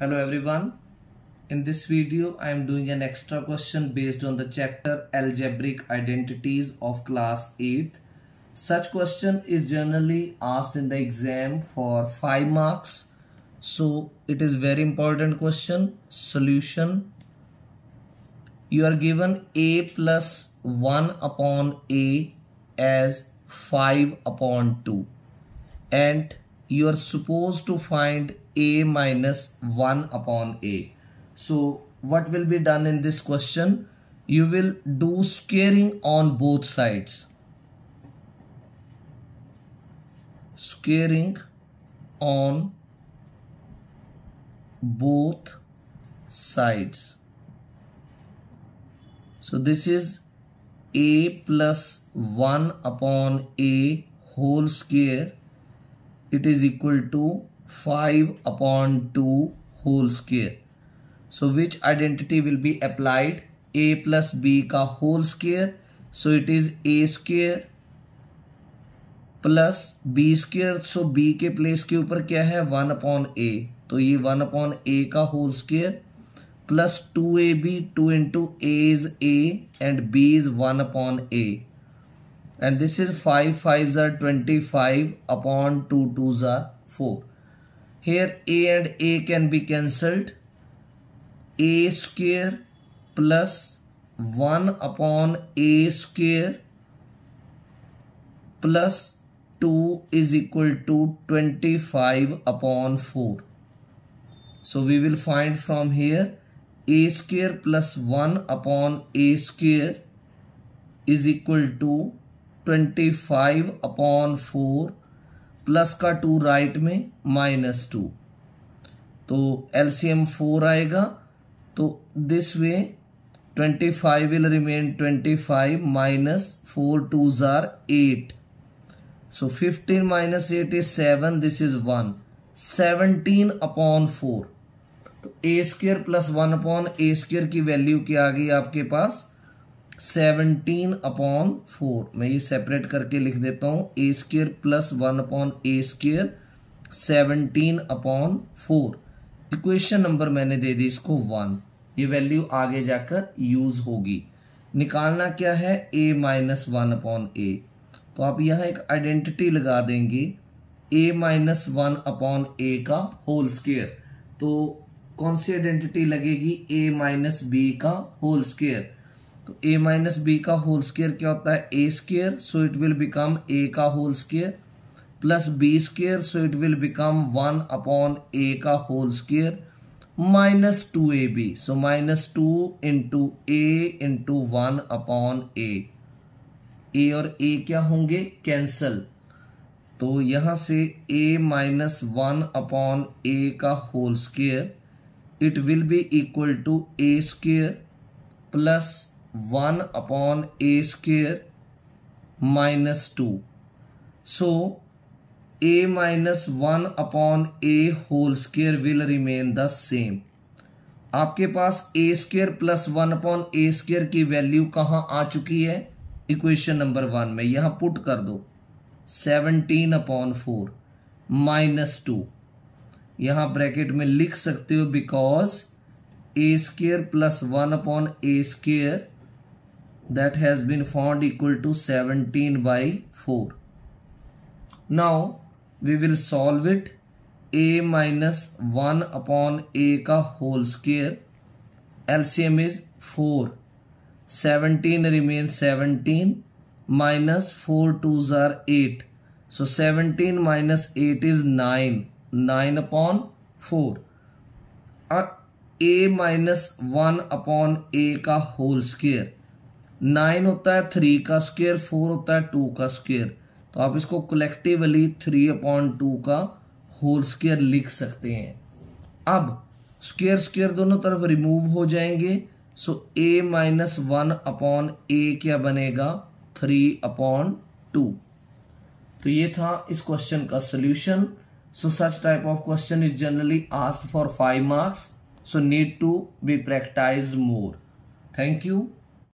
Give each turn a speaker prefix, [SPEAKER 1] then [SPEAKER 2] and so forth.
[SPEAKER 1] Hello everyone. In this video, I am doing an extra question based on the chapter Algebraic Identities of Class 8. Such question is generally asked in the exam for 5 marks. So it is very important question. Solution. You are given A plus 1 upon A as 5 upon 2 and you are supposed to find a minus 1 upon a. So what will be done in this question? You will do squaring on both sides. Squaring on both sides. So this is a plus 1 upon a whole square it is equal to 5 upon 2 whole square. So which identity will be applied? a plus b का whole square. So it is a square plus B square so B के place के ऊपर क्या है one upon A तो ये one upon A का whole square plus two A B two into A is A and B is one upon A and this is 5 5s are 25 upon 2 2s are 4 here a and a can be cancelled a square plus 1 upon a square plus 2 is equal to 25 upon 4 so we will find from here a square plus 1 upon a square is equal to twenty five upon four plus का two right में minus two तो LCM four आएगा तो this way twenty five will remain twenty five minus four two are eight so fifteen minus eight is seven this is one seventeen upon four तो A square plus one upon A square की value क्या आ गई आपके पास seventeen upon four मैं ये separate करके लिख देता हूँ A square plus one upon A square seventeen upon four equation number मैंने दे दी इसको वन ये वैल्यू आगे जाकर यूज होगी निकालना क्या है A minus one upon A तो आप यहाँ एक आइडेंटिटी लगा देंगे A minus one upon A का होल स्केयर तो कौन सी आइडेंटिटी लगेगी ए माइनस बी का होल स्केयर तो ए माइनस बी का होल स्केयर क्या होता है A square so it will become A का whole square plus B square so it will become one upon A का whole square minus to A B so minus two into A into one upon A A और A क्या होंगे cancel तो यहां से A minus one upon A का whole square it will be equal to A square plus one upon A square minus two so A minus one upon A whole square will remain the same आपके पास A square plus one upon A square की value कहाँ आ चुकी है equation number one में यहां put कर दो seventeen upon four minus two यहां ब्रैकेट में लिख सकते हो because A square plus one upon A square that has been found equal to 17 by 4. Now we will solve it a minus 1 upon a ka whole square LCM is 4 17 remains 17 minus 4 2s are 8 so 17 minus 8 is 9 9 upon 4 uh, a minus 1 upon a ka whole square nine होता है three का square four होता है to का square तो आप इसको collectively three upon two का होल स्केयर लिख सकते हैं अब स्केयर स्केयर दोनों तरफ रिमूव हो जाएंगे so A minus one upon A क्या बनेगा थ्री अपॉन टू तो ये था इस क्वेश्चन का solution so such type of question is generally ask for five marks so need to be practise more thank you